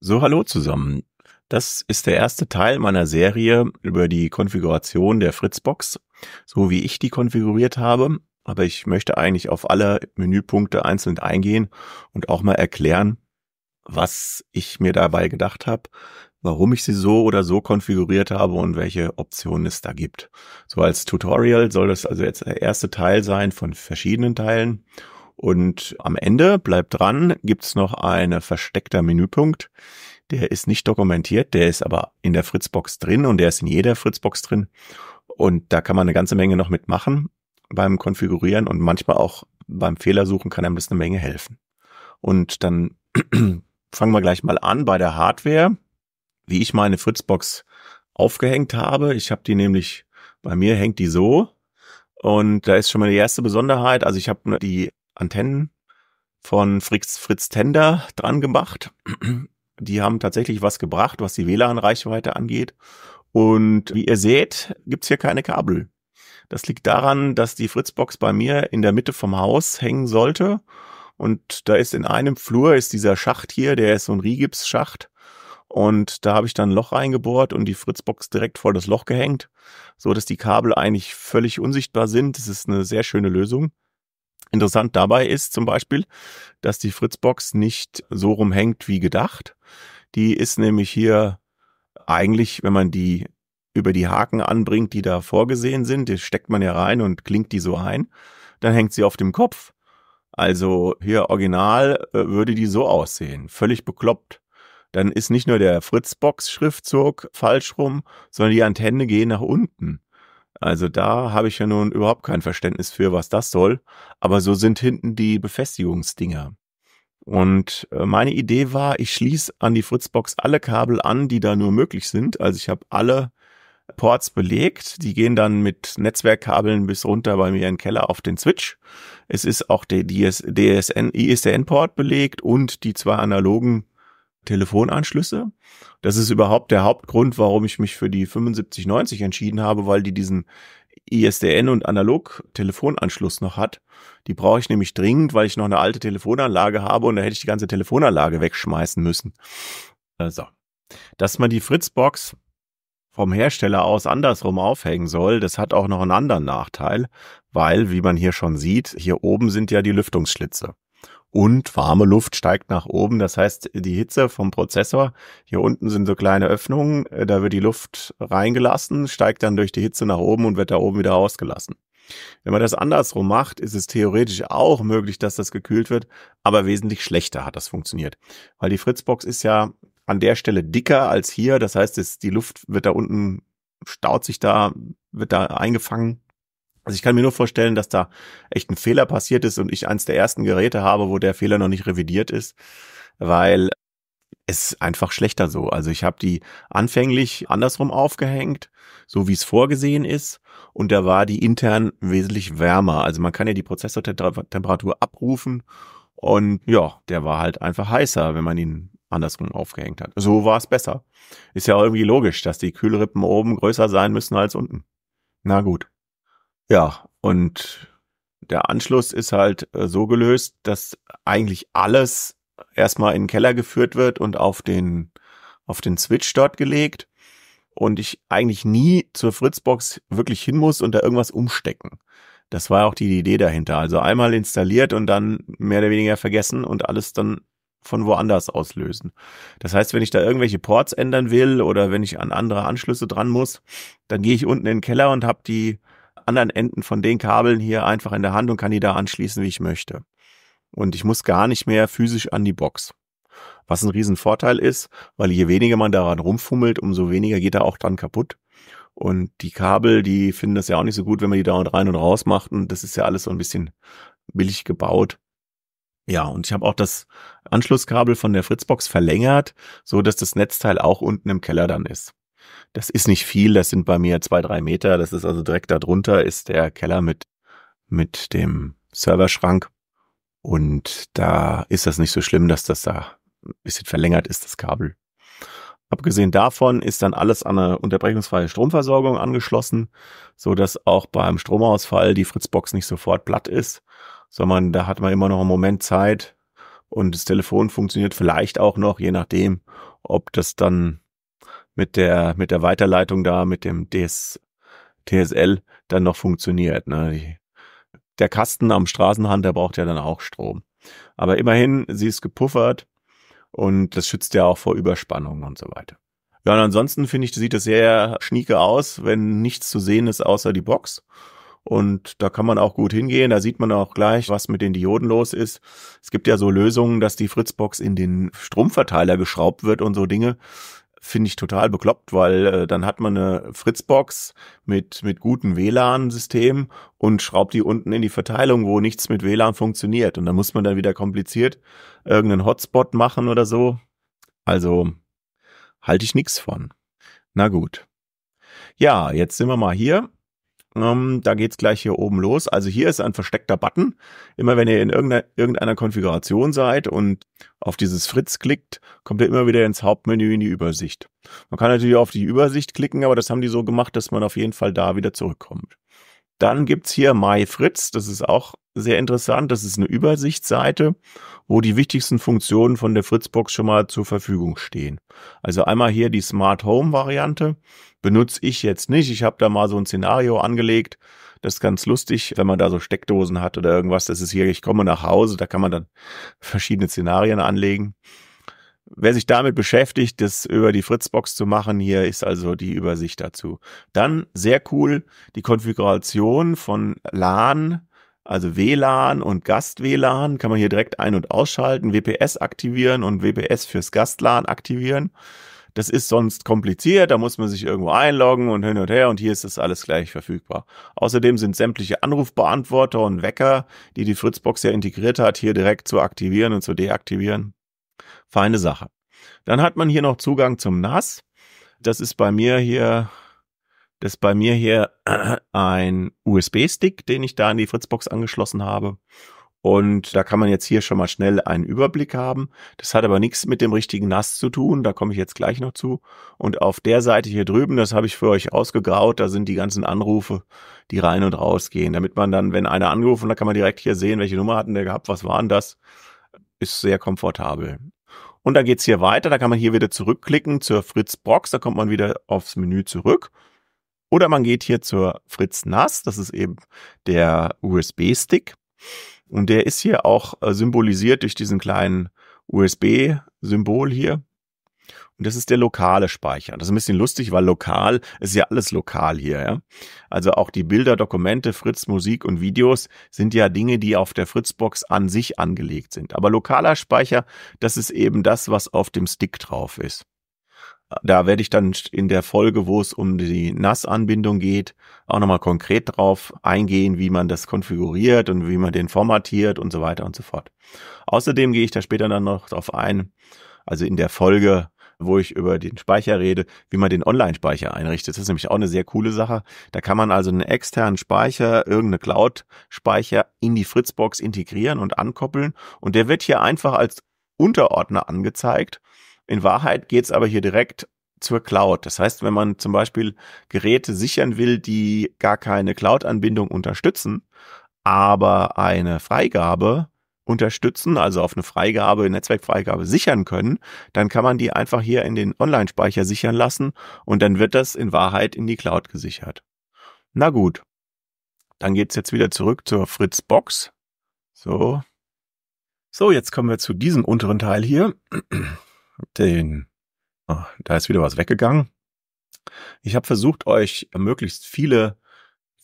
So, hallo zusammen. Das ist der erste Teil meiner Serie über die Konfiguration der Fritzbox, so wie ich die konfiguriert habe. Aber ich möchte eigentlich auf alle Menüpunkte einzeln eingehen und auch mal erklären, was ich mir dabei gedacht habe, warum ich sie so oder so konfiguriert habe und welche Optionen es da gibt. So als Tutorial soll das also jetzt der erste Teil sein von verschiedenen Teilen. Und am Ende, bleibt dran, gibt's noch einen versteckter Menüpunkt. Der ist nicht dokumentiert, der ist aber in der Fritzbox drin und der ist in jeder Fritzbox drin. Und da kann man eine ganze Menge noch mitmachen beim Konfigurieren und manchmal auch beim Fehlersuchen kann einem das eine Menge helfen. Und dann fangen wir gleich mal an bei der Hardware, wie ich meine Fritzbox aufgehängt habe. Ich habe die nämlich, bei mir hängt die so. Und da ist schon mal die erste Besonderheit. Also ich habe die Antennen von Fritz, Fritz Tender dran gemacht. Die haben tatsächlich was gebracht, was die WLAN-Reichweite angeht. Und wie ihr seht, gibt's hier keine Kabel. Das liegt daran, dass die Fritzbox bei mir in der Mitte vom Haus hängen sollte. Und da ist in einem Flur ist dieser Schacht hier, der ist so ein Rigips-Schacht. Und da habe ich dann ein Loch reingebohrt und die Fritzbox direkt vor das Loch gehängt, so dass die Kabel eigentlich völlig unsichtbar sind. Das ist eine sehr schöne Lösung. Interessant dabei ist zum Beispiel, dass die Fritzbox nicht so rumhängt wie gedacht. Die ist nämlich hier eigentlich, wenn man die über die Haken anbringt, die da vorgesehen sind, die steckt man ja rein und klingt die so ein, dann hängt sie auf dem Kopf. Also hier original äh, würde die so aussehen, völlig bekloppt. Dann ist nicht nur der Fritzbox-Schriftzug falsch rum, sondern die Antenne gehen nach unten. Also da habe ich ja nun überhaupt kein Verständnis für, was das soll. Aber so sind hinten die Befestigungsdinger. Und äh, meine Idee war, ich schließe an die Fritzbox alle Kabel an, die da nur möglich sind. Also ich habe alle Ports belegt. Die gehen dann mit Netzwerkkabeln bis runter bei mir in den Keller auf den Switch. Es ist auch der DS DSN, ISDN-Port belegt und die zwei analogen Telefonanschlüsse. Das ist überhaupt der Hauptgrund, warum ich mich für die 7590 entschieden habe, weil die diesen ISDN und Analog-Telefonanschluss noch hat. Die brauche ich nämlich dringend, weil ich noch eine alte Telefonanlage habe und da hätte ich die ganze Telefonanlage wegschmeißen müssen. Also, dass man die Fritzbox vom Hersteller aus andersrum aufhängen soll, das hat auch noch einen anderen Nachteil, weil, wie man hier schon sieht, hier oben sind ja die Lüftungsschlitze und warme Luft steigt nach oben. Das heißt, die Hitze vom Prozessor, hier unten sind so kleine Öffnungen, äh, da wird die Luft reingelassen, steigt dann durch die Hitze nach oben und wird da oben wieder ausgelassen. Wenn man das andersrum macht, ist es theoretisch auch möglich, dass das gekühlt wird, aber wesentlich schlechter hat das funktioniert. Weil die Fritzbox ist ja an der Stelle dicker als hier, das heißt, es, die Luft wird da unten, staut sich da, wird da eingefangen also ich kann mir nur vorstellen, dass da echt ein Fehler passiert ist und ich eins der ersten Geräte habe, wo der Fehler noch nicht revidiert ist, weil es einfach schlechter so. Also ich habe die anfänglich andersrum aufgehängt, so wie es vorgesehen ist, und da war die intern wesentlich wärmer. Also man kann ja die Prozessortemperatur abrufen und ja, der war halt einfach heißer, wenn man ihn andersrum aufgehängt hat. So war es besser. Ist ja irgendwie logisch, dass die Kühlrippen oben größer sein müssen als unten. Na gut. Ja, und der Anschluss ist halt äh, so gelöst, dass eigentlich alles erstmal in den Keller geführt wird und auf den, auf den Switch dort gelegt und ich eigentlich nie zur Fritzbox wirklich hin muss und da irgendwas umstecken. Das war auch die Idee dahinter. Also einmal installiert und dann mehr oder weniger vergessen und alles dann von woanders auslösen. Das heißt, wenn ich da irgendwelche Ports ändern will oder wenn ich an andere Anschlüsse dran muss, dann gehe ich unten in den Keller und habe die anderen Enden von den Kabeln hier einfach in der Hand und kann die da anschließen, wie ich möchte. Und ich muss gar nicht mehr physisch an die Box. Was ein Riesenvorteil ist, weil je weniger man daran rumfummelt, umso weniger geht da auch dran kaputt. Und die Kabel, die finden das ja auch nicht so gut, wenn man die dauernd rein und raus macht. Und das ist ja alles so ein bisschen billig gebaut. Ja, und ich habe auch das Anschlusskabel von der Fritzbox verlängert, so dass das Netzteil auch unten im Keller dann ist. Das ist nicht viel, das sind bei mir zwei, drei Meter. Das ist also direkt darunter ist der Keller mit, mit dem Serverschrank. Und da ist das nicht so schlimm, dass das da ein bisschen verlängert ist, das Kabel. Abgesehen davon ist dann alles an eine unterbrechungsfreie Stromversorgung angeschlossen, so dass auch beim Stromausfall die Fritzbox nicht sofort platt ist, sondern da hat man immer noch einen Moment Zeit und das Telefon funktioniert vielleicht auch noch, je nachdem, ob das dann mit der, mit der Weiterleitung da, mit dem DS, TSL dann noch funktioniert. Ne? Der Kasten am Straßenhand, der braucht ja dann auch Strom. Aber immerhin, sie ist gepuffert und das schützt ja auch vor Überspannung und so weiter. Ja, und ansonsten finde ich, sieht es sehr schnieke aus, wenn nichts zu sehen ist außer die Box. Und da kann man auch gut hingehen. Da sieht man auch gleich, was mit den Dioden los ist. Es gibt ja so Lösungen, dass die Fritzbox in den Stromverteiler geschraubt wird und so Dinge finde ich total bekloppt, weil äh, dann hat man eine Fritzbox mit, mit gutem WLAN-System und schraubt die unten in die Verteilung, wo nichts mit WLAN funktioniert. Und dann muss man dann wieder kompliziert irgendeinen Hotspot machen oder so. Also halte ich nichts von. Na gut. Ja, jetzt sind wir mal hier. Ähm, da geht's gleich hier oben los. Also hier ist ein versteckter Button. Immer wenn ihr in irgendeiner, irgendeiner Konfiguration seid und auf dieses Fritz klickt, kommt ihr immer wieder ins Hauptmenü in die Übersicht. Man kann natürlich auf die Übersicht klicken, aber das haben die so gemacht, dass man auf jeden Fall da wieder zurückkommt. Dann gibt's hier MyFritz, das ist auch sehr interessant. Das ist eine Übersichtsseite, wo die wichtigsten Funktionen von der Fritzbox schon mal zur Verfügung stehen. Also einmal hier die Smart Home Variante benutze ich jetzt nicht. Ich habe da mal so ein Szenario angelegt. Das ist ganz lustig, wenn man da so Steckdosen hat oder irgendwas. Das ist hier, ich komme nach Hause, da kann man dann verschiedene Szenarien anlegen. Wer sich damit beschäftigt, das über die Fritzbox zu machen, hier ist also die Übersicht dazu. Dann sehr cool die Konfiguration von LAN, also WLAN und Gast-WLAN, kann man hier direkt ein- und ausschalten, WPS aktivieren und WPS fürs Gast-LAN aktivieren. Das ist sonst kompliziert, da muss man sich irgendwo einloggen und hin und her und hier ist das alles gleich verfügbar. Außerdem sind sämtliche Anrufbeantworter und Wecker, die die Fritzbox ja integriert hat, hier direkt zu aktivieren und zu deaktivieren. Feine Sache. Dann hat man hier noch Zugang zum NAS. Das ist bei mir hier, das ist bei mir hier ein USB-Stick, den ich da in die Fritzbox angeschlossen habe. Und da kann man jetzt hier schon mal schnell einen Überblick haben. Das hat aber nichts mit dem richtigen NAS zu tun. Da komme ich jetzt gleich noch zu. Und auf der Seite hier drüben, das habe ich für euch ausgegraut, da sind die ganzen Anrufe, die rein und rausgehen. Damit man dann, wenn einer angerufen, da kann man direkt hier sehen, welche Nummer hatten der gehabt, was waren das. Ist sehr komfortabel. Und dann geht's hier weiter. Da kann man hier wieder zurückklicken zur Fritz Brox. Da kommt man wieder aufs Menü zurück. Oder man geht hier zur Fritz NAS. Das ist eben der USB-Stick. Und der ist hier auch äh, symbolisiert durch diesen kleinen USB-Symbol hier. Und das ist der lokale Speicher. Das ist ein bisschen lustig, weil lokal ist ja alles lokal hier. Ja? Also auch die Bilder, Dokumente, Fritz, Musik und Videos sind ja Dinge, die auf der Fritzbox an sich angelegt sind. Aber lokaler Speicher, das ist eben das, was auf dem Stick drauf ist. Da werde ich dann in der Folge, wo es um die NAS-Anbindung geht, auch nochmal konkret drauf eingehen, wie man das konfiguriert und wie man den formatiert und so weiter und so fort. Außerdem gehe ich da später dann noch drauf ein, also in der Folge wo ich über den Speicher rede, wie man den Online-Speicher einrichtet. Das ist nämlich auch eine sehr coole Sache. Da kann man also einen externen Speicher, irgendeine Cloud-Speicher in die Fritzbox integrieren und ankoppeln. Und der wird hier einfach als Unterordner angezeigt. In Wahrheit geht es aber hier direkt zur Cloud. Das heißt, wenn man zum Beispiel Geräte sichern will, die gar keine Cloud-Anbindung unterstützen, aber eine Freigabe unterstützen, also auf eine Freigabe, Netzwerkfreigabe sichern können, dann kann man die einfach hier in den Online-Speicher sichern lassen und dann wird das in Wahrheit in die Cloud gesichert. Na gut, dann geht es jetzt wieder zurück zur Fritzbox. So. So, jetzt kommen wir zu diesem unteren Teil hier. Den, oh, da ist wieder was weggegangen. Ich habe versucht, euch möglichst viele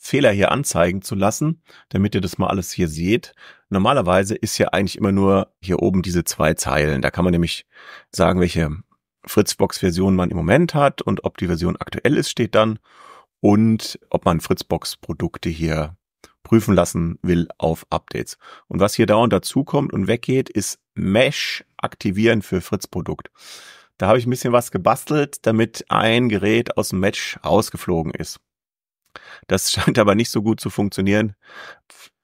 Fehler hier anzeigen zu lassen, damit ihr das mal alles hier seht. Normalerweise ist ja eigentlich immer nur hier oben diese zwei Zeilen. Da kann man nämlich sagen, welche Fritzbox-Version man im Moment hat und ob die Version aktuell ist, steht dann. Und ob man Fritzbox-Produkte hier prüfen lassen will auf Updates. Und was hier dauernd dazukommt und weggeht, ist Mesh aktivieren für Fritz-Produkt. Da habe ich ein bisschen was gebastelt, damit ein Gerät aus dem Mesh rausgeflogen ist. Das scheint aber nicht so gut zu funktionieren.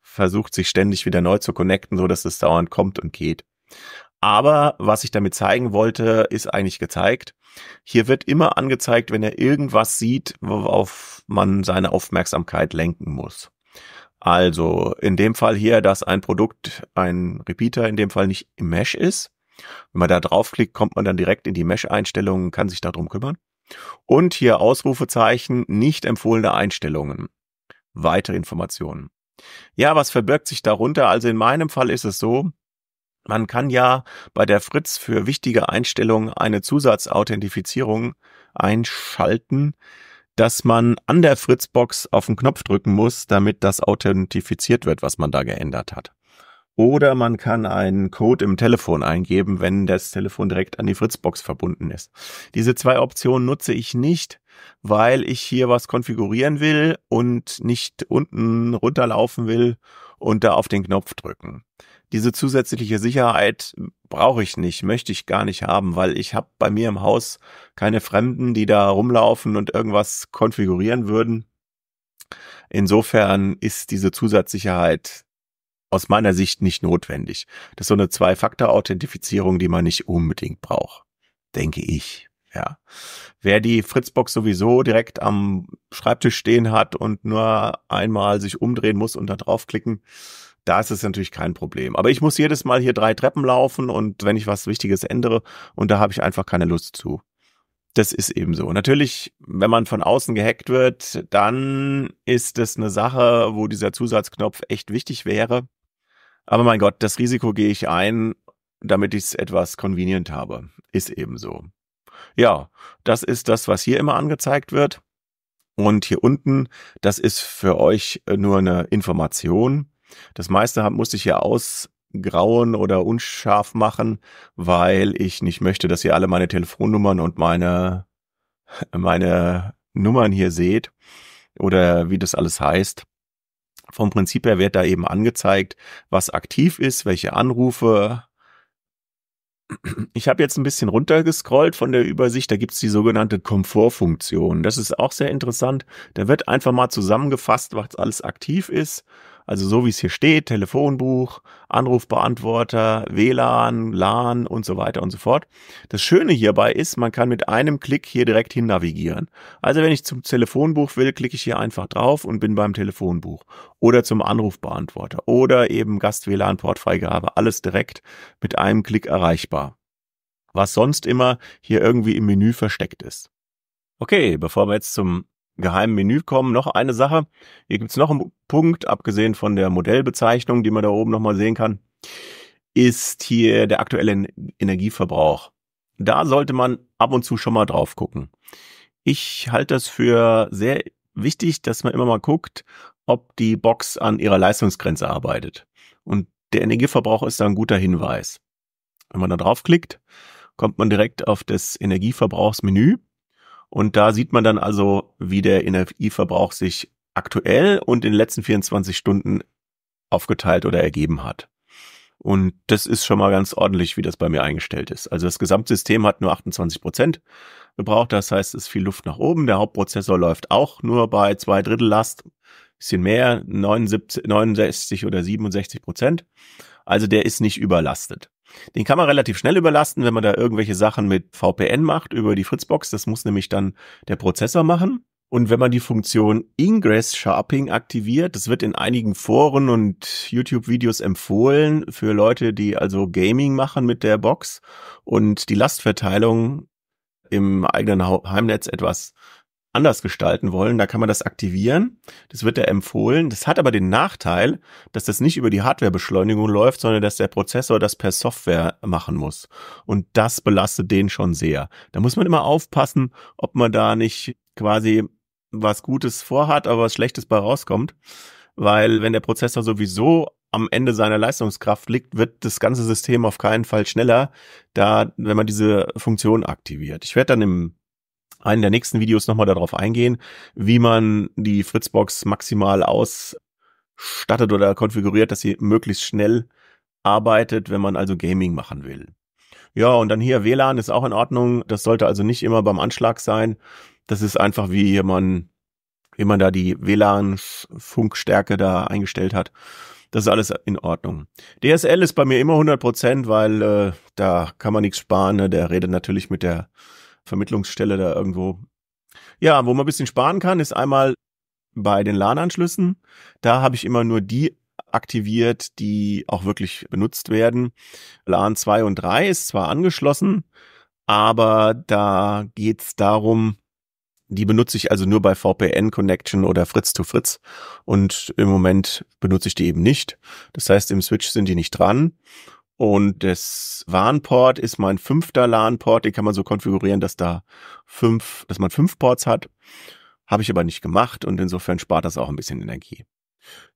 Versucht sich ständig wieder neu zu connecten, so dass es dauernd kommt und geht. Aber was ich damit zeigen wollte, ist eigentlich gezeigt. Hier wird immer angezeigt, wenn er irgendwas sieht, worauf man seine Aufmerksamkeit lenken muss. Also in dem Fall hier, dass ein Produkt, ein Repeater in dem Fall nicht im Mesh ist. Wenn man da draufklickt, kommt man dann direkt in die Mesh-Einstellungen, kann sich darum kümmern. Und hier Ausrufezeichen, nicht empfohlene Einstellungen. Weitere Informationen. Ja, was verbirgt sich darunter? Also in meinem Fall ist es so, man kann ja bei der Fritz für wichtige Einstellungen eine Zusatzauthentifizierung einschalten, dass man an der Fritzbox auf den Knopf drücken muss, damit das authentifiziert wird, was man da geändert hat. Oder man kann einen Code im Telefon eingeben, wenn das Telefon direkt an die Fritzbox verbunden ist. Diese zwei Optionen nutze ich nicht, weil ich hier was konfigurieren will und nicht unten runterlaufen will und da auf den Knopf drücken. Diese zusätzliche Sicherheit brauche ich nicht, möchte ich gar nicht haben, weil ich habe bei mir im Haus keine Fremden, die da rumlaufen und irgendwas konfigurieren würden. Insofern ist diese Zusatzsicherheit aus meiner Sicht nicht notwendig. Das ist so eine Zwei-Faktor-Authentifizierung, die man nicht unbedingt braucht. Denke ich. Ja. Wer die Fritzbox sowieso direkt am Schreibtisch stehen hat und nur einmal sich umdrehen muss und da draufklicken, da ist es natürlich kein Problem. Aber ich muss jedes Mal hier drei Treppen laufen und wenn ich was Wichtiges ändere und da habe ich einfach keine Lust zu. Das ist eben so. Natürlich, wenn man von außen gehackt wird, dann ist das eine Sache, wo dieser Zusatzknopf echt wichtig wäre. Aber mein Gott, das Risiko gehe ich ein, damit ich es etwas convenient habe. Ist eben so. Ja, das ist das, was hier immer angezeigt wird. Und hier unten, das ist für euch äh, nur eine Information. Das meiste musste ich hier ausgrauen oder unscharf machen, weil ich nicht möchte, dass ihr alle meine Telefonnummern und meine, meine Nummern hier seht oder wie das alles heißt. Vom Prinzip her wird da eben angezeigt, was aktiv ist, welche Anrufe. Ich habe jetzt ein bisschen runtergescrollt von der Übersicht, da gibt's die sogenannte Komfortfunktion. Das ist auch sehr interessant. Da wird einfach mal zusammengefasst, was alles aktiv ist also so wie es hier steht, Telefonbuch, Anrufbeantworter, WLAN, LAN und so weiter und so fort. Das Schöne hierbei ist, man kann mit einem Klick hier direkt hin navigieren. Also wenn ich zum Telefonbuch will, klicke ich hier einfach drauf und bin beim Telefonbuch oder zum Anrufbeantworter oder eben Gast-WLAN, Portfreigabe, alles direkt mit einem Klick erreichbar. Was sonst immer hier irgendwie im Menü versteckt ist. Okay, bevor wir jetzt zum geheimen Menü kommen. Noch eine Sache. Hier gibt's noch einen Punkt, abgesehen von der Modellbezeichnung, die man da oben nochmal sehen kann, ist hier der aktuelle Energieverbrauch. Da sollte man ab und zu schon mal drauf gucken. Ich halte das für sehr wichtig, dass man immer mal guckt, ob die Box an ihrer Leistungsgrenze arbeitet. Und der Energieverbrauch ist da ein guter Hinweis. Wenn man da draufklickt, kommt man direkt auf das Energieverbrauchsmenü und da sieht man dann also, wie der Energieverbrauch sich aktuell und in den letzten 24 Stunden aufgeteilt oder ergeben hat. Und das ist schon mal ganz ordentlich, wie das bei mir eingestellt ist. Also das Gesamtsystem hat nur 28 Prozent gebraucht. Das heißt, es ist viel Luft nach oben. Der Hauptprozessor läuft auch nur bei zwei Drittel Last. Bisschen mehr, 69 oder 67 Prozent. Also der ist nicht überlastet. Den kann man relativ schnell überlasten, wenn man da irgendwelche Sachen mit VPN macht über die Fritzbox. Das muss nämlich dann der Prozessor machen. Und wenn man die Funktion Ingress Sharping aktiviert, das wird in einigen Foren und YouTube-Videos empfohlen für Leute, die also Gaming machen mit der Box und die Lastverteilung im eigenen Heimnetz etwas anders gestalten wollen, da kann man das aktivieren. Das wird ja empfohlen. Das hat aber den Nachteil, dass das nicht über die Hardwarebeschleunigung läuft, sondern dass der Prozessor das per Software machen muss. Und das belastet den schon sehr. Da muss man immer aufpassen, ob man da nicht quasi was Gutes vorhat, aber was Schlechtes bei rauskommt. Weil wenn der Prozessor sowieso am Ende seiner Leistungskraft liegt, wird das ganze System auf keinen Fall schneller, da, wenn man diese Funktion aktiviert. Ich werde dann im einen der nächsten Videos nochmal darauf eingehen, wie man die Fritzbox maximal ausstattet oder konfiguriert, dass sie möglichst schnell arbeitet, wenn man also Gaming machen will. Ja, und dann hier WLAN ist auch in Ordnung. Das sollte also nicht immer beim Anschlag sein. Das ist einfach, wie man, wie man da die WLAN-Funkstärke da eingestellt hat. Das ist alles in Ordnung. DSL ist bei mir immer 100 Prozent, weil äh, da kann man nichts sparen. Ne? Der redet natürlich mit der Vermittlungsstelle da irgendwo. Ja, wo man ein bisschen sparen kann, ist einmal bei den LAN-Anschlüssen. Da habe ich immer nur die aktiviert, die auch wirklich benutzt werden. LAN 2 und 3 ist zwar angeschlossen, aber da geht's darum, die benutze ich also nur bei VPN Connection oder Fritz to Fritz und im Moment benutze ich die eben nicht. Das heißt, im Switch sind die nicht dran und das WAN-Port ist mein fünfter LAN-Port. Den kann man so konfigurieren, dass da fünf, dass man fünf Ports hat. Habe ich aber nicht gemacht und insofern spart das auch ein bisschen Energie.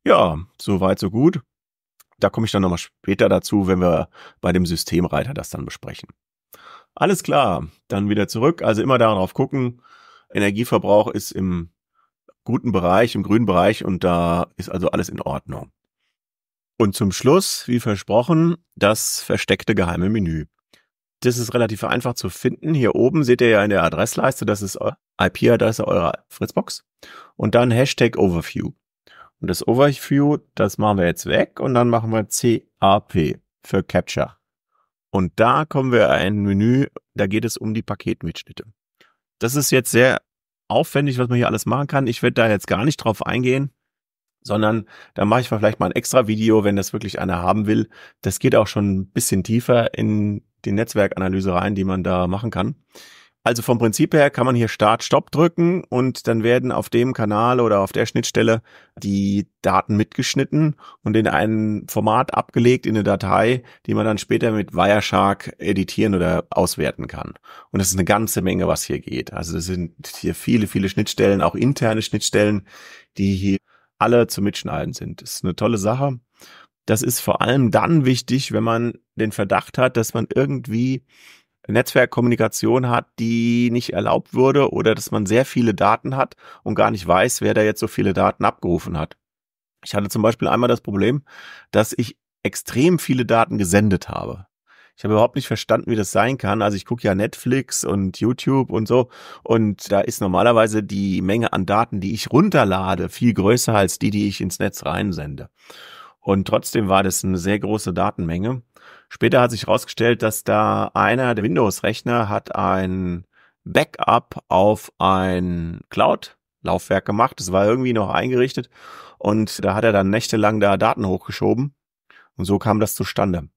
Ja, so weit, so gut. Da komme ich dann nochmal später dazu, wenn wir bei dem Systemreiter das dann besprechen. Alles klar, dann wieder zurück. Also immer darauf gucken. Energieverbrauch ist im guten Bereich, im grünen Bereich und da ist also alles in Ordnung. Und zum Schluss, wie versprochen, das versteckte geheime Menü. Das ist relativ einfach zu finden. Hier oben seht ihr ja in der Adressleiste, das ist IP-Adresse eurer Fritzbox. Und dann Hashtag Overview. Und das Overview, das machen wir jetzt weg und dann machen wir CAP für Capture. Und da kommen wir in ein Menü, da geht es um die Paketmitschnitte. Das ist jetzt sehr aufwendig, was man hier alles machen kann. Ich werde da jetzt gar nicht drauf eingehen sondern da mache ich vielleicht mal ein extra Video, wenn das wirklich einer haben will. Das geht auch schon ein bisschen tiefer in die Netzwerkanalyse rein, die man da machen kann. Also vom Prinzip her kann man hier Start, stop drücken und dann werden auf dem Kanal oder auf der Schnittstelle die Daten mitgeschnitten und in ein Format abgelegt, in eine Datei, die man dann später mit Wireshark editieren oder auswerten kann. Und das ist eine ganze Menge, was hier geht. Also es sind hier viele, viele Schnittstellen, auch interne Schnittstellen, die hier alle zu mitschneiden sind. Das ist eine tolle Sache. Das ist vor allem dann wichtig, wenn man den Verdacht hat, dass man irgendwie Netzwerkkommunikation hat, die nicht erlaubt wurde oder dass man sehr viele Daten hat und gar nicht weiß, wer da jetzt so viele Daten abgerufen hat. Ich hatte zum Beispiel einmal das Problem, dass ich extrem viele Daten gesendet habe. Ich habe überhaupt nicht verstanden, wie das sein kann. Also ich gucke ja Netflix und YouTube und so und da ist normalerweise die Menge an Daten, die ich runterlade, viel größer als die, die ich ins Netz reinsende. Und trotzdem war das eine sehr große Datenmenge. Später hat sich herausgestellt, dass da einer der Windows-Rechner hat ein Backup auf ein Cloud-Laufwerk gemacht. Das war irgendwie noch eingerichtet und da hat er dann nächtelang da Daten hochgeschoben. Und so kam das zustande.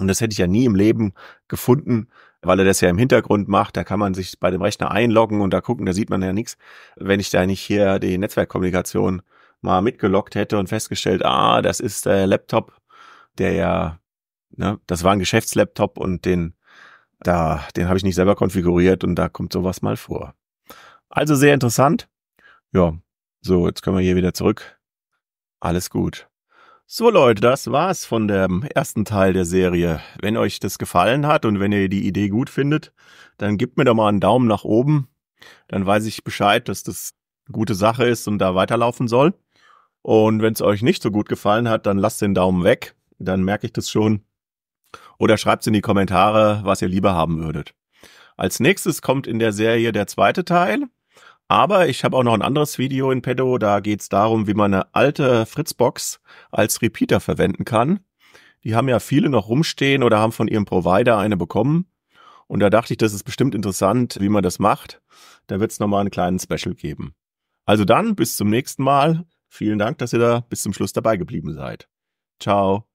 Und das hätte ich ja nie im Leben gefunden, weil er das ja im Hintergrund macht. Da kann man sich bei dem Rechner einloggen und da gucken, da sieht man ja nichts. Wenn ich da nicht hier die Netzwerkkommunikation mal mitgelockt hätte und festgestellt, ah, das ist der Laptop, der ja, ne, das war ein Geschäftslaptop und den, da, den habe ich nicht selber konfiguriert und da kommt sowas mal vor. Also sehr interessant. Ja, so, jetzt können wir hier wieder zurück. Alles gut. So Leute, das war's von dem ersten Teil der Serie. Wenn euch das gefallen hat und wenn ihr die Idee gut findet, dann gebt mir doch mal einen Daumen nach oben. Dann weiß ich Bescheid, dass das eine gute Sache ist und da weiterlaufen soll. Und wenn es euch nicht so gut gefallen hat, dann lasst den Daumen weg. Dann merke ich das schon. Oder schreibt in die Kommentare, was ihr lieber haben würdet. Als nächstes kommt in der Serie der zweite Teil. Aber ich habe auch noch ein anderes Video in Pedo, da geht's darum, wie man eine alte Fritzbox als Repeater verwenden kann. Die haben ja viele noch rumstehen oder haben von ihrem Provider eine bekommen. Und da dachte ich, das ist bestimmt interessant, wie man das macht. Da wird's es nochmal einen kleinen Special geben. Also dann, bis zum nächsten Mal. Vielen Dank, dass ihr da bis zum Schluss dabei geblieben seid. Ciao.